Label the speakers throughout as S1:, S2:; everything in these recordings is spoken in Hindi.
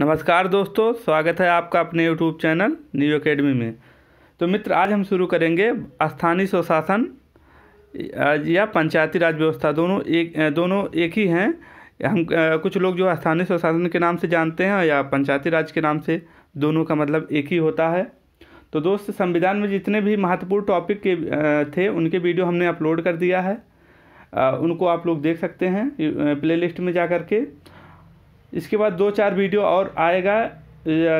S1: नमस्कार दोस्तों स्वागत है आपका अपने यूट्यूब चैनल न्यू अकेडमी में तो मित्र आज हम शुरू करेंगे स्थानीय स्वशासन या पंचायती राज व्यवस्था दोनों एक दोनों एक ही हैं हम कुछ लोग जो स्थानीय स्वशासन के नाम से जानते हैं या पंचायती राज के नाम से दोनों का मतलब एक ही होता है तो दोस्त संविधान में जितने भी महत्वपूर्ण टॉपिक के थे उनके वीडियो हमने अपलोड कर दिया है उनको आप लोग देख सकते हैं प्लेलिस्ट में जा कर के इसके बाद दो चार वीडियो और आएगा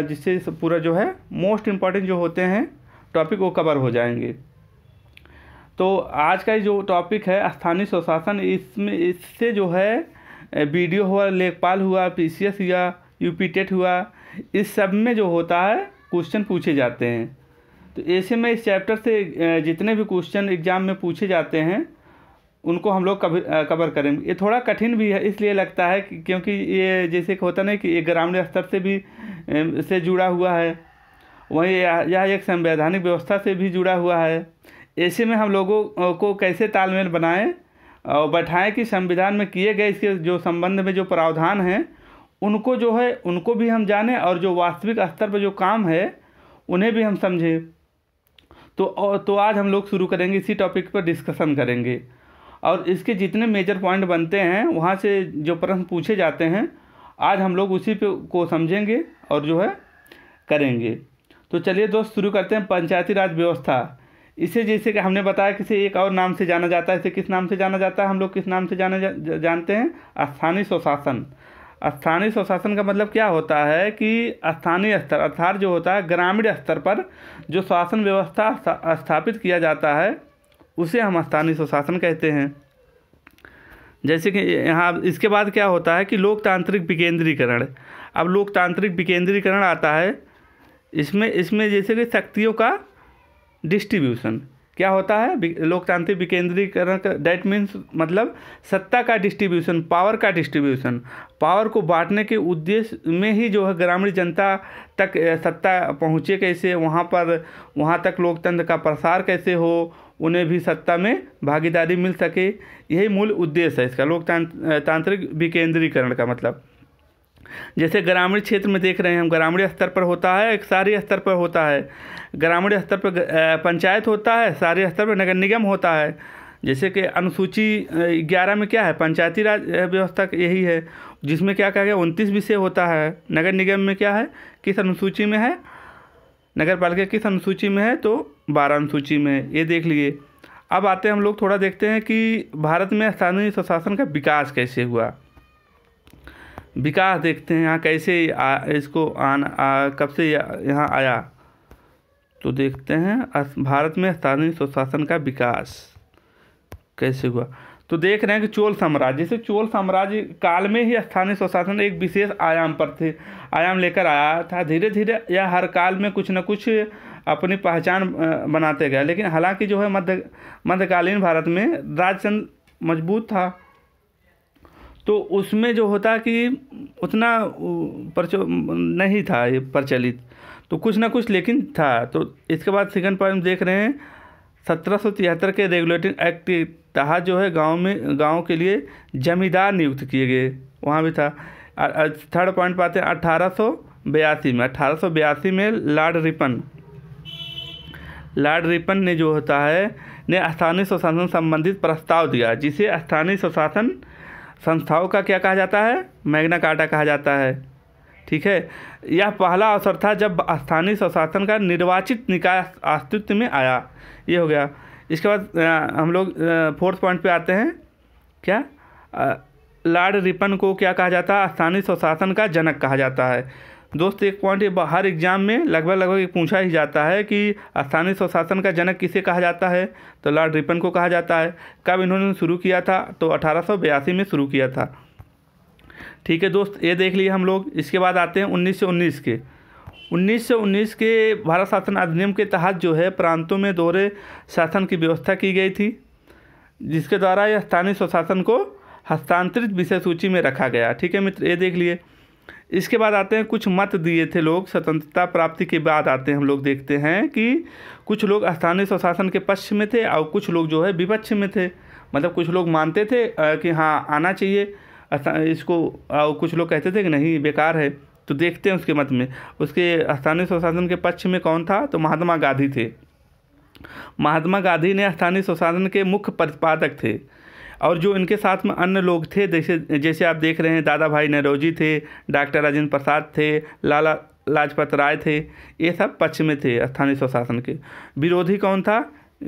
S1: जिससे पूरा जो है मोस्ट इम्पॉर्टेंट जो होते हैं टॉपिक वो कवर हो जाएंगे तो आज का जो टॉपिक है स्थानीय स्वशासन इसमें इससे जो है वीडियो हुआ लेखपाल हुआ पीसीएस हुआ यूपी टेट हुआ इस सब में जो होता है क्वेश्चन पूछे जाते हैं तो ऐसे में इस चैप्टर से जितने भी क्वेश्चन एग्ज़ाम में पूछे जाते हैं उनको हम लोग कवर करेंगे ये थोड़ा कठिन भी है इसलिए लगता है कि क्योंकि ये जैसे होता नहीं कि ये ग्रामीण स्तर से भी से जुड़ा हुआ है वहीं यह एक संवैधानिक व्यवस्था से भी जुड़ा हुआ है ऐसे में हम लोगों को कैसे तालमेल बनाएं और बैठाएं कि संविधान में किए गए इसके जो संबंध में जो प्रावधान हैं उनको जो है उनको भी हम जानें और जो वास्तविक स्तर पर जो काम है उन्हें भी हम समझें तो तो आज हम लोग शुरू करेंगे इसी टॉपिक पर डिस्कशन करेंगे और इसके जितने मेजर पॉइंट बनते हैं वहाँ से जो प्रश्न पूछे जाते हैं आज हम लोग उसी पे को समझेंगे और जो है करेंगे तो चलिए दोस्त शुरू करते हैं पंचायती राज व्यवस्था इसे जैसे कि हमने बताया किसी एक और नाम से जाना जाता है इसे किस नाम से जाना जाता है हम लोग किस नाम से जाना जा, जानते हैं स्थानीय स्वशासन स्थानीय स्वशासन का मतलब क्या होता है कि स्थानीय स्तर अर्थात जो होता है ग्रामीण स्तर पर जो शासन व्यवस्था स्थापित किया जाता है उसे हम स्थानीय स्वशासन कहते हैं जैसे कि यहाँ इसके बाद क्या होता है कि लोकतांत्रिक विकेंद्रीकरण अब लोकतांत्रिक विकेंद्रीकरण आता है इसमें इसमें जैसे कि शक्तियों का डिस्ट्रीब्यूशन क्या होता है लोकतांत्रिक विकेंद्रीकरण का डैट मीन्स मतलब सत्ता का डिस्ट्रीब्यूशन पावर का डिस्ट्रीब्यूशन पावर को बांटने के उद्देश्य में ही जो है ग्रामीण जनता तक सत्ता पहुँचे कैसे वहाँ पर वहाँ तक लोकतंत्र का प्रसार कैसे हो उन्हें भी सत्ता में भागीदारी मिल सके यही मूल उद्देश्य है इसका लोकतांत्रिक विकेंद्रीकरण का मतलब जैसे ग्रामीण क्षेत्र में देख रहे हैं हम ग्रामीण स्तर पर होता है एक शहरी स्तर पर होता है ग्रामीण स्तर पर पंचायत होता है शहरी स्तर पर नगर निगम होता है जैसे कि अनुसूची ग्यारह में क्या है पंचायती राज व्यवस्था यही है जिसमें क्या कहा गया उनतीस विषय होता है नगर निगम में क्या है किस अनुसूची में है नगर पालिका किस अनुसूची में है तो बारह अनुसूची में है ये देख लीजिए अब आते हैं हम लोग थोड़ा देखते हैं कि भारत में स्थानीय स्वशासन का विकास कैसे हुआ विकास देखते हैं यहाँ कैसे आ, इसको आन आ, कब से यहाँ आया तो देखते हैं भारत में स्थानीय स्वशासन का विकास कैसे हुआ तो देख रहे हैं कि चोल साम्राज्य जैसे चोल साम्राज्य काल में ही स्थानीय स्वशासन एक विशेष आयाम पर थे आयाम लेकर आया था धीरे धीरे यह हर काल में कुछ न कुछ अपनी पहचान बनाते गए लेकिन हालांकि जो है मध्य मध्यकालीन भारत में राजचंद मजबूत था तो उसमें जो होता कि उतना प्रचो नहीं था ये प्रचलित तो कुछ ना कुछ लेकिन था तो इसके बाद सेकंड पॉइंट देख रहे हैं सत्रह के रेगुलेटिंग एक्ट तहा जो है गांव में गांव के लिए जमींदार नियुक्त किए गए वहाँ भी था थर्ड पॉइंट पाते हैं बयासी में बयासी में लॉर्ड रिपन लॉर्ड रिपन ने जो होता है ने स्थानीय स्वशासन संबंधित प्रस्ताव दिया जिसे स्थानीय स्वशासन संस्थाओं का क्या कहा जाता है मैग्ना कार्टा कहा जाता है ठीक है यह पहला अवसर था जब स्थानीय स्वशासन का निर्वाचित निकाय अस्तित्व में आया ये हो गया इसके बाद हम लोग फोर्थ पॉइंट पे आते हैं क्या लॉर्ड रिपन को क्या कहा जाता है स्थानीय स्वशासन का जनक कहा जाता है दोस्त एक पॉइंट हर एग्जाम में लगभग लगभग ये पूछा ही जाता है कि स्थानीय स्वशासन का जनक किसे कहा जाता है तो लॉर्ड रिपन को कहा जाता है कब इन्होंने शुरू किया था तो अठारह में शुरू किया था ठीक है दोस्त ये देख लिए हम लोग इसके बाद आते हैं उन्नीस के 1919 के भारत शासन अधिनियम के तहत जो है प्रांतों में दोहरे शासन की व्यवस्था की गई थी जिसके द्वारा यह स्थानीय स्वशासन को हस्तांतरित विषय सूची में रखा गया ठीक है मित्र ये देख लिए इसके बाद आते हैं कुछ मत दिए थे लोग स्वतंत्रता प्राप्ति के बाद आते हैं हम लोग देखते हैं कि कुछ लोग स्थानीय स्वशासन के पक्ष में थे और कुछ लोग जो है विपक्ष में थे मतलब कुछ लोग मानते थे कि हाँ आना चाहिए इसको और कुछ लोग कहते थे कि नहीं बेकार है तो देखते हैं उसके मत में उसके स्थानीय स्वशासन के पक्ष में कौन था तो महात्मा गांधी थे महात्मा गांधी ने स्थानीय स्वशासन के मुख्य प्रतिपादक थे और जो इनके साथ में अन्य लोग थे जैसे जैसे आप देख रहे हैं दादा भाई नरोजी थे डॉक्टर राजेंद्र प्रसाद थे लाला लाजपत राय थे ये सब पक्ष में थे स्थानीय स्वशासन के विरोधी कौन था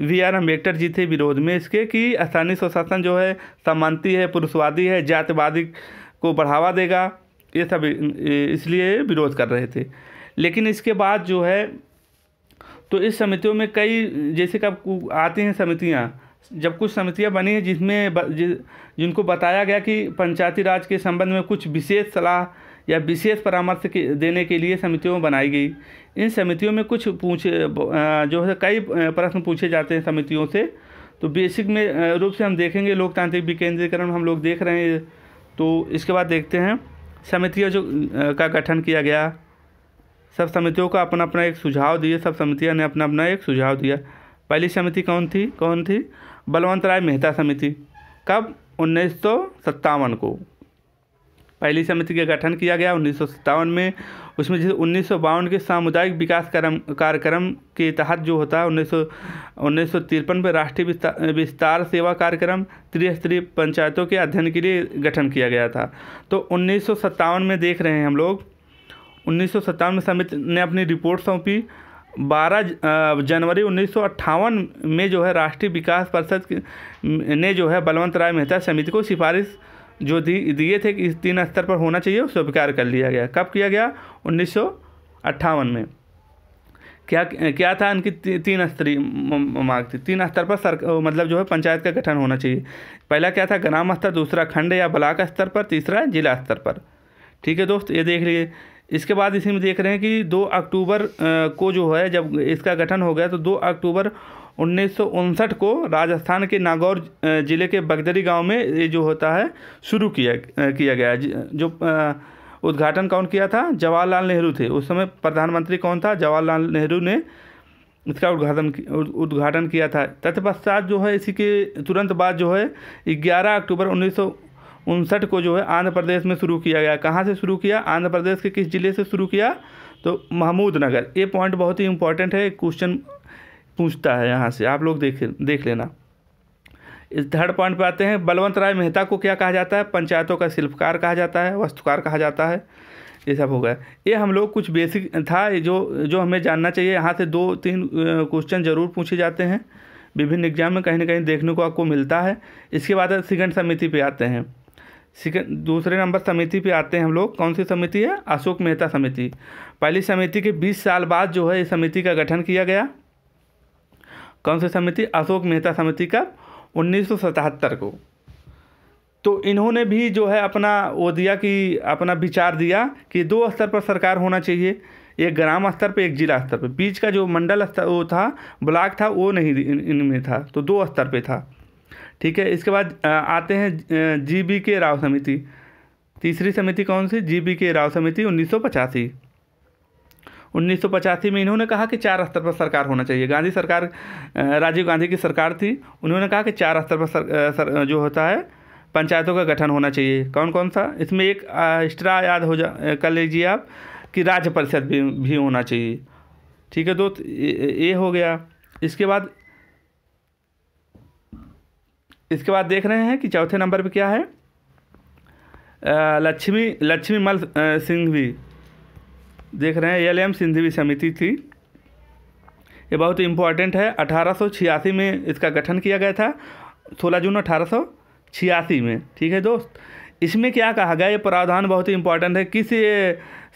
S1: वी आर अम्बेडकर जी थे विरोध में इसके कि स्थानीय स्वशासन जो है समानती है पुरुषवादी है जातिवादी को बढ़ावा देगा ये सब इसलिए विरोध कर रहे थे लेकिन इसके बाद जो है तो इस समितियों में कई जैसे कब आती हैं समितियाँ जब कुछ समितियाँ बनी हैं जिसमें जिनको बताया गया कि पंचायती राज के संबंध में कुछ विशेष सलाह या विशेष परामर्श के देने के लिए समितियों बनाई गई इन समितियों में कुछ पूछे जो है कई प्रश्न पूछे जाते हैं समितियों से तो बेसिक में रूप से हम देखेंगे लोकतांत्रिक विकेंद्रीकरण हम लोग देख रहे हैं तो इसके बाद देखते हैं समितियों जो का गठन किया गया सब समितियों का अपना अपना एक सुझाव दिए सब समितियाँ ने अपना अपना एक सुझाव दिया पहली समिति कौन थी कौन थी बलवंत राय मेहता समिति कब उन्नीस को पहली समिति का गठन किया गया उन्नीस में उसमें जैसे उन्नीस के सामुदायिक विकास कार्यक्रम के तहत जो होता है उन्नीस उन्नीस में राष्ट्रीय विस्तार सेवा कार्यक्रम त्रिस्तरीय पंचायतों के अध्ययन के लिए गठन किया गया था तो उन्नीस में देख रहे हैं हम लोग उन्नीस में समिति ने अपनी रिपोर्ट सौंपी 12 जनवरी उन्नीस में जो है राष्ट्रीय विकास परिषद ने जो है बलवंत राय मेहता समिति को सिफारिश जो दिए थे कि इस तीन स्तर पर होना चाहिए स्वीकार कर लिया गया कब किया गया उन्नीस में क्या क्या था इनकी ती, तीन स्तरीय मांग थी तीन स्तर पर सर मतलब जो है पंचायत का गठन होना चाहिए पहला क्या था ग्राम स्तर दूसरा खंड या ब्लाक स्तर पर तीसरा जिला स्तर पर ठीक है दोस्त ये देख लीजिए इसके बाद इसी में देख रहे हैं कि दो अक्टूबर को जो है जब इसका गठन हो गया तो दो अक्टूबर उन्नीस को राजस्थान के नागौर ज़िले के बगदरी गांव में ये जो होता है शुरू किया किया गया जो उद्घाटन कौन किया था जवाहरलाल नेहरू थे उस समय प्रधानमंत्री कौन था जवाहरलाल नेहरू ने इसका उद्घाटन उद्घाटन किया था तत्पश्चात जो है इसी के तुरंत बाद जो है 11 अक्टूबर उन्नीस को जो है आंध्र प्रदेश में शुरू किया गया कहाँ से शुरू किया आंध्र प्रदेश के किस ज़िले से शुरू किया तो महमूद नगर ये पॉइंट बहुत ही इंपॉर्टेंट है क्वेश्चन पूछता है यहाँ से आप लोग देख देख लेना इस थर्ड पॉइंट पे आते हैं बलवंत राय मेहता को क्या कहा जाता है पंचायतों का शिल्पकार कहा जाता है वस्तुकार कहा जाता है ये सब हो गया ये हम लोग कुछ बेसिक था जो जो हमें जानना चाहिए यहाँ से दो तीन क्वेश्चन ज़रूर पूछे जाते हैं विभिन्न एग्जाम में कहीं ना कहीं देखने को आपको मिलता है इसके बाद सिकंड समिति पे आते हैं सिकंड दूसरे नंबर समिति पे आते हैं हम लोग कौन सी समिति है अशोक मेहता समिति पहली समिति के बीस साल बाद जो है इस समिति का गठन किया गया कौन सी समिति अशोक मेहता समिति का उन्नीस को तो इन्होंने भी जो है अपना वो दिया कि अपना विचार दिया कि दो स्तर पर सरकार होना चाहिए एक ग्राम स्तर पर एक जिला स्तर पर बीच का जो मंडल स्तर वो था ब्लॉक था वो नहीं इनमें था तो दो स्तर पर था ठीक है इसके बाद आते हैं जी बी के राव समिति तीसरी समिति कौन सी जी बी के राव समिति उन्नीस उन्नीस में इन्होंने कहा कि चार स्तर पर सरकार होना चाहिए गांधी सरकार राजीव गांधी की सरकार थी उन्होंने कहा कि चार स्तर पर सर, सर, जो होता है पंचायतों का गठन होना चाहिए कौन कौन सा इसमें एक एक्स्ट्रा याद हो जा कर लीजिए आप कि राज्य परिषद भी भी होना चाहिए ठीक है दोस्त ये हो गया इसके बाद इसके बाद देख रहे हैं कि चौथे नंबर पे क्या है लक्ष्मी लक्ष्मी मल सिंह भी देख रहे हैं एल एम सिंधवी समिति थी ये बहुत इम्पॉर्टेंट है अठारह में इसका गठन किया गया था सोलह जून अठारह में ठीक है दोस्त इसमें क्या कहा गया ये प्रावधान बहुत ही इम्पोर्टेंट है किस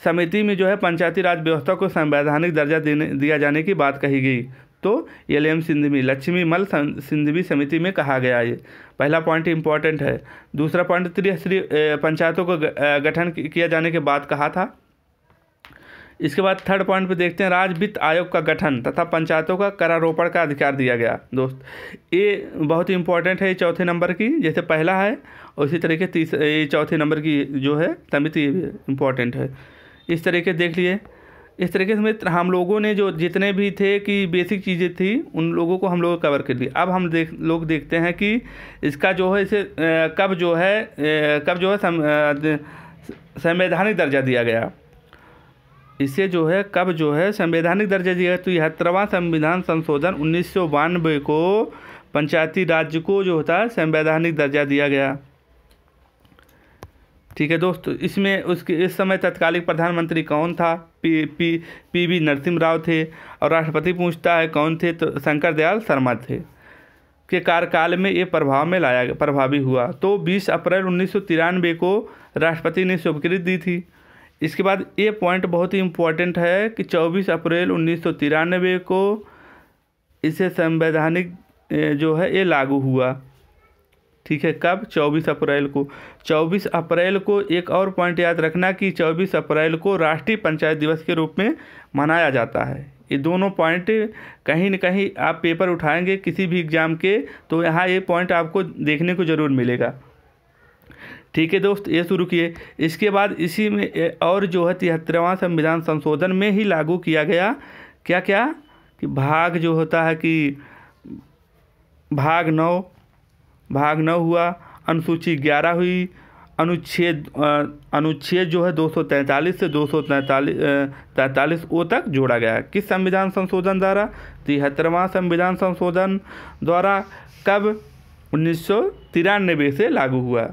S1: समिति में जो है पंचायती राज व्यवस्था को संवैधानिक दर्जा देने दिया जाने की बात कही गई तो एल एम सिंधवी लक्ष्मी मल सिंधवी समिति में कहा गया ये पहला पॉइंट इम्पॉर्टेंट है दूसरा पॉइंट त्रिस्तरीय पंचायतों को गठन किया जाने के बाद कहा था इसके बाद थर्ड पॉइंट पे देखते हैं राज्य वित्त आयोग का गठन तथा पंचायतों का करारोपण का अधिकार दिया गया दोस्त ये बहुत ही इंपॉर्टेंट है चौथे नंबर की जैसे पहला है और इसी तरीके तीसरे चौथे नंबर की जो है समिति इम्पॉर्टेंट है इस तरीके देख लिए इस तरीके से मित्र हम लोगों ने जो जितने भी थे कि बेसिक चीज़ें थी उन लोगों को हम लोग कवर कर दिया अब हम देख लोग देखते हैं कि इसका जो है इसे कब जो है कब जो है संवैधानिक दर्जा दिया गया इसे जो है कब जो है संवैधानिक दर्जा दिया तो यहत्तरवा संविधान संशोधन उन्नीस को पंचायती राज्य को जो होता है संवैधानिक दर्जा दिया गया ठीक है दोस्तों इसमें उसके इस समय तत्कालिक प्रधानमंत्री कौन था P P P V Narasimha Rao थे और राष्ट्रपति पूछता है कौन थे तो शंकर दयाल शर्मा थे के कार्यकाल में ये प्रभाव में लाया प्रभावी हुआ तो 20 अप्रैल उन्नीस को राष्ट्रपति ने स्वीकृति दी थी इसके बाद ये पॉइंट बहुत ही इम्पोर्टेंट है कि 24 अप्रैल उन्नीस को इसे संवैधानिक जो है ये लागू हुआ ठीक है कब 24 अप्रैल को 24 अप्रैल को एक और पॉइंट याद रखना कि 24 अप्रैल को राष्ट्रीय पंचायत दिवस के रूप में मनाया जाता है ये दोनों पॉइंट कहीं न कहीं आप पेपर उठाएंगे किसी भी एग्ज़ाम के तो यहाँ ये पॉइंट आपको देखने को ज़रूर मिलेगा ठीक है दोस्त ये शुरू किए इसके बाद इसी में और जो है तिहत्तरवां संविधान संशोधन में ही लागू किया गया क्या क्या कि भाग जो होता है कि भाग नौ भाग नौ हुआ अनुसूची ग्यारह हुई अनुच्छेद अनुच्छेद जो है 243 से दो सौ तैंतालीस ओ तक जोड़ा गया किस संविधान संशोधन द्वारा तिहत्तरवां संविधान संशोधन द्वारा कब उन्नीस से लागू हुआ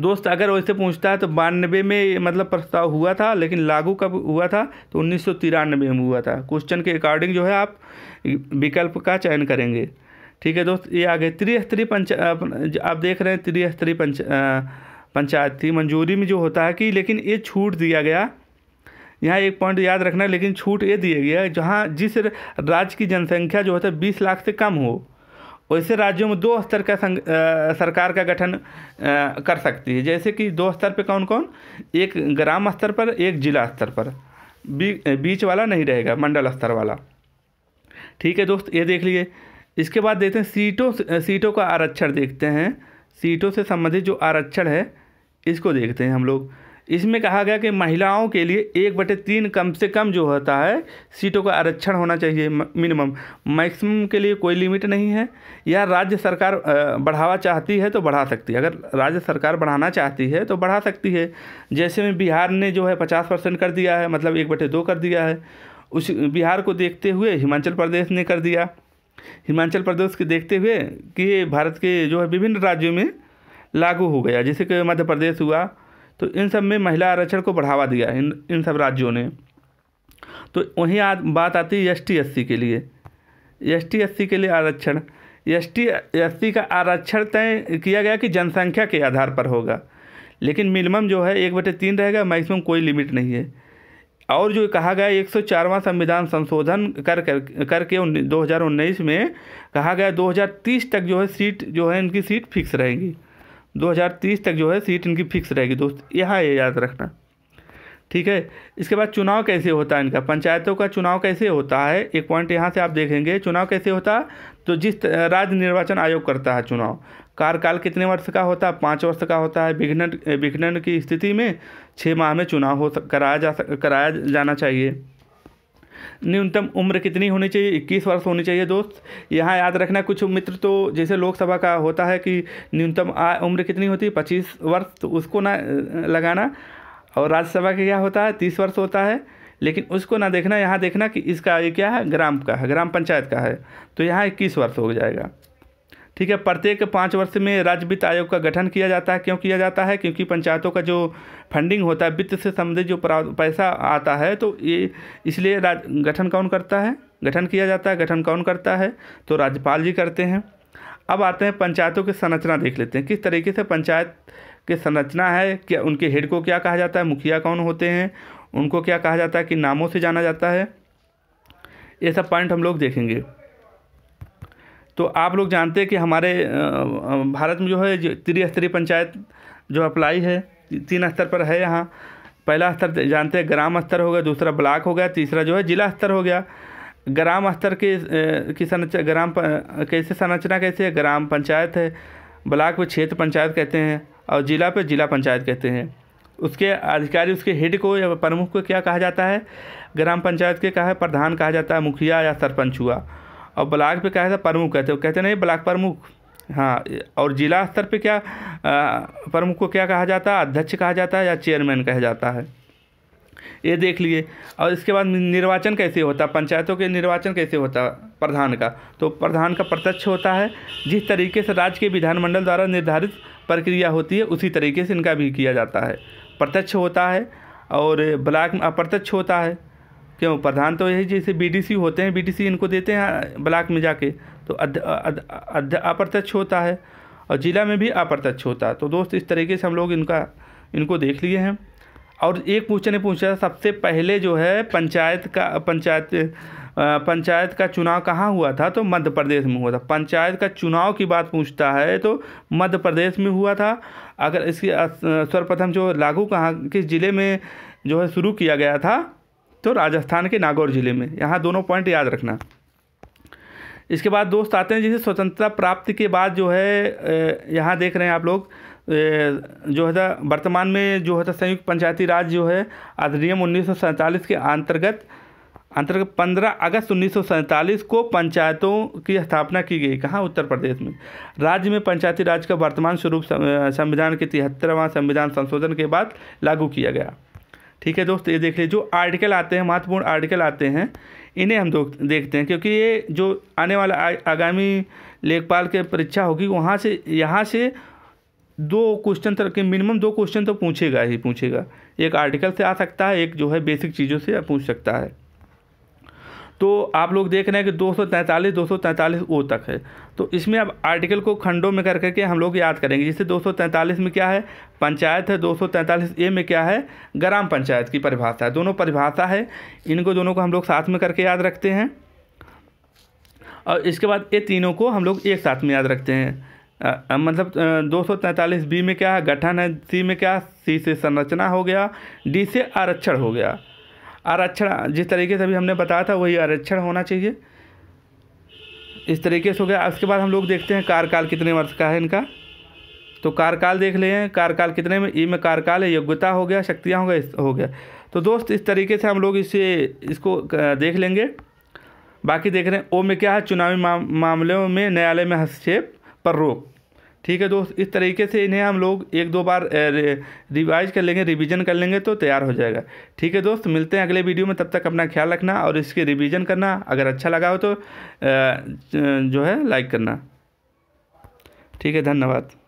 S1: दोस्त अगर वैसे पूछता है तो बानवे में मतलब प्रस्ताव हुआ था लेकिन लागू कब हुआ था तो उन्नीस में हुआ था क्वेश्चन के अकॉर्डिंग जो है आप विकल्प का चयन करेंगे ठीक है दोस्त ये आगे त्रिस्तरीय पंचायत आप देख रहे हैं त्रिस्तरीय पंच थी मंजूरी में जो होता है कि लेकिन ये छूट दिया गया यहाँ एक पॉइंट याद रखना लेकिन छूट ये दिया गया जहाँ जिस राज्य की जनसंख्या जो होता है बीस लाख से कम हो वैसे राज्यों में दो स्तर का संग, आ, सरकार का गठन आ, कर सकती है जैसे कि दो स्तर पे कौन कौन एक ग्राम स्तर पर एक जिला स्तर पर बी, बीच वाला नहीं रहेगा मंडल स्तर वाला ठीक है दोस्त ये देख लीजिए इसके बाद देखते हैं सीटों सीटों का आरक्षण देखते हैं सीटों से संबंधित जो आरक्षण है इसको देखते हैं हम लोग इसमें कहा गया कि महिलाओं के लिए एक बटे तीन कम से कम जो होता है सीटों का आरक्षण होना चाहिए मिनिमम मैक्सिमम के लिए कोई लिमिट नहीं है या राज्य सरकार बढ़ावा चाहती है तो बढ़ा सकती है अगर राज्य सरकार बढ़ाना चाहती है तो बढ़ा सकती है जैसे में बिहार ने जो है पचास परसेंट कर दिया है मतलब एक बटे दो कर दिया है उस बिहार को देखते हुए हिमाचल प्रदेश ने कर दिया हिमाचल प्रदेश के देखते हुए कि भारत के जो है विभिन्न राज्यों में लागू हो गया जैसे कि मध्य प्रदेश हुआ तो इन सब में महिला आरक्षण को बढ़ावा दिया इन इन सब राज्यों ने तो वहीं आ, बात आती है एस टी एस सी के लिए एस टी एस सी के लिए आरक्षण एस टी एस सी का आरक्षण तय किया गया कि जनसंख्या के आधार पर होगा लेकिन मिनिमम जो है एक बटे तीन रहेगा मैक्सिमम कोई लिमिट नहीं है और जो कहा गया एक सौ चारवा संविधान संशोधन कर कर करके दो हज़ार उन्नीस में कहा गया दो हज़ार तीस तक जो है सीट जो है इनकी सीट फिक्स रहेगी 2030 तक जो है सीट इनकी फिक्स रहेगी दोस्त यहाँ ये याद रखना ठीक है इसके बाद चुनाव कैसे होता है इनका पंचायतों का चुनाव कैसे होता है एक पॉइंट यहाँ से आप देखेंगे चुनाव कैसे होता है तो जिस राज्य निर्वाचन आयोग करता है चुनाव कार्यकाल कितने वर्ष का होता है पाँच वर्ष का होता है विघटन विघटन की स्थिति में छः माह में चुनाव हो कराया जा कराया जाना चाहिए न्यूनतम उम्र कितनी होनी चाहिए इक्कीस वर्ष होनी चाहिए दोस्त यहाँ याद रखना कुछ मित्र तो जैसे लोकसभा का होता है कि न्यूनतम उम्र कितनी होती है पच्चीस वर्ष तो उसको ना लगाना और राज्यसभा का क्या होता है तीस वर्ष होता है लेकिन उसको ना देखना यहाँ देखना कि इसका ये क्या है ग्राम का है ग्राम पंचायत का है तो यहाँ इक्कीस वर्ष हो जाएगा ठीक है प्रत्येक पाँच वर्ष में राज्य वित्त आयोग का गठन किया जाता है क्यों किया जाता है क्योंकि पंचायतों का जो फंडिंग होता है वित्त से संबंधित जो पैसा आता है तो ये इसलिए राज गठन कौन करता है गठन किया जाता है गठन कौन करता है तो राज्यपाल जी करते हैं अब आते हैं पंचायतों की संरचना देख लेते हैं किस तरीके से पंचायत की संरचना है क्या उनके हेड को क्या कहा जाता है मुखिया कौन होते हैं उनको क्या कहा जाता है कि नामों से जाना जाता है ये सब पॉइंट हम लोग देखेंगे तो आप लोग जानते हैं कि हमारे भारत में जो है त्रिस्तरीय पंचायत जो अप्लाई है तीन स्तर पर है यहाँ पहला स्तर जानते हैं ग्राम स्तर हो गया दूसरा ब्लॉक हो गया तीसरा जो है जिला स्तर हो गया ग्राम स्तर के की संरचना ग्राम कैसे संरचना कैसे है ग्राम पंचायत है ब्लॉक पे क्षेत्र पंचायत कहते हैं और जिला पे जिला पंचायत कहते हैं उसके अधिकारी उसके हेड को या प्रमुख को क्या कहा जाता है ग्राम पंचायत के कहा है प्रधान कहा जाता है मुखिया या सरपंच हुआ और ब्लाक पे क्या है प्रमुख कहते हैं कहते नहीं ब्लाक प्रमुख हाँ और जिला स्तर पे क्या प्रमुख को क्या कहा जाता है अध्यक्ष कहा जाता है या चेयरमैन कहा जाता है ये देख लिए और इसके बाद निर्वाचन कैसे होता है पंचायतों के निर्वाचन कैसे होता है प्रधान का तो प्रधान का प्रत्यक्ष होता है जिस तरीके से राज्य के विधानमंडल द्वारा निर्धारित प्रक्रिया होती है उसी तरीके से इनका भी किया जाता है प्रत्यक्ष होता है और ब्लॉक में अप्रत्यक्ष होता है क्यों प्रधान तो यही जैसे बीडीसी होते हैं बीडीसी इनको देते हैं ब्लॉक में जाके तो अप्रत्यक्ष होता है और ज़िला में भी अप्रत्यक्ष होता है तो दोस्त इस तरीके से हम लोग इनका इनको देख लिए हैं और एक पूछने पूछा सबसे पहले जो है पंचायत का पंचायत पंचायत का चुनाव कहाँ हुआ था तो मध्य प्रदेश में हुआ था पंचायत का चुनाव की बात पूछता है तो मध्य प्रदेश में हुआ था अगर इसकी सर्वप्रथम जो लागू कहाँ किस ज़िले में जो है शुरू किया गया था तो राजस्थान के नागौर जिले में यहाँ दोनों पॉइंट याद रखना इसके बाद दोस्त आते हैं जिसे स्वतंत्रता प्राप्ति के बाद जो है यहाँ देख रहे हैं आप लोग जो है वर्तमान में जो है संयुक्त पंचायती राज जो है अधिनियम उन्नीस के अंतर्गत अंतर्गत 15 अगस्त उन्नीस को पंचायतों की स्थापना की गई कहाँ उत्तर प्रदेश में राज्य में पंचायती राज का वर्तमान स्वरूप संविधान के तिहत्तरवां संविधान संशोधन के बाद लागू किया गया ठीक है दोस्त ये देख लीजिए जो आर्टिकल आते हैं महत्वपूर्ण आर्टिकल आते हैं इन्हें हम देखते हैं क्योंकि ये जो आने वाला आगामी लेखपाल के परीक्षा होगी वहाँ से यहाँ से दो क्वेश्चन तक के मिनिमम दो क्वेश्चन तो पूछेगा ही पूछेगा एक आर्टिकल से आ सकता है एक जो है बेसिक चीज़ों से पूछ सकता है तो आप लोग देख रहे हैं कि 243 243 ओ तक है तो इसमें अब आर्टिकल को खंडों में कर करके हम लोग याद करेंगे जैसे 243 में क्या है पंचायत है 243 ए में क्या है ग्राम पंचायत की परिभाषा है दोनों परिभाषा है इनको दोनों को हम लोग साथ में करके याद रखते हैं और इसके बाद ये तीनों को हम लोग एक साथ में याद रखते हैं आ, मतलब दो सौ बी में क्या है गठन है सी में क्या सी से संरचना हो गया डी से आरक्षण हो गया आरक्षण जिस तरीके से अभी हमने बताया था वही आरक्षण होना चाहिए इस तरीके से हो गया उसके बाद हम लोग देखते हैं कार्यकाल कितने वर्ष का है इनका तो कार्यकाल देख ले हैं कार्यकाल कितने में ई में कार्यकाल है योग्यता हो गया शक्तियाँ हो गया हो गया तो दोस्त इस तरीके से हम लोग इसे इसको देख लेंगे बाकी देख रहे हैं ओ में क्या है चुनावी मामलों में न्यायालय में हस्तक्षेप पर रोक ठीक है दोस्त इस तरीके से इन्हें हम लोग एक दो बार रिवाइज कर लेंगे रिवीजन कर लेंगे तो तैयार हो जाएगा ठीक है दोस्त मिलते हैं अगले वीडियो में तब तक अपना ख्याल रखना और इसके रिवीजन करना अगर अच्छा लगा हो तो जो है लाइक करना ठीक है धन्यवाद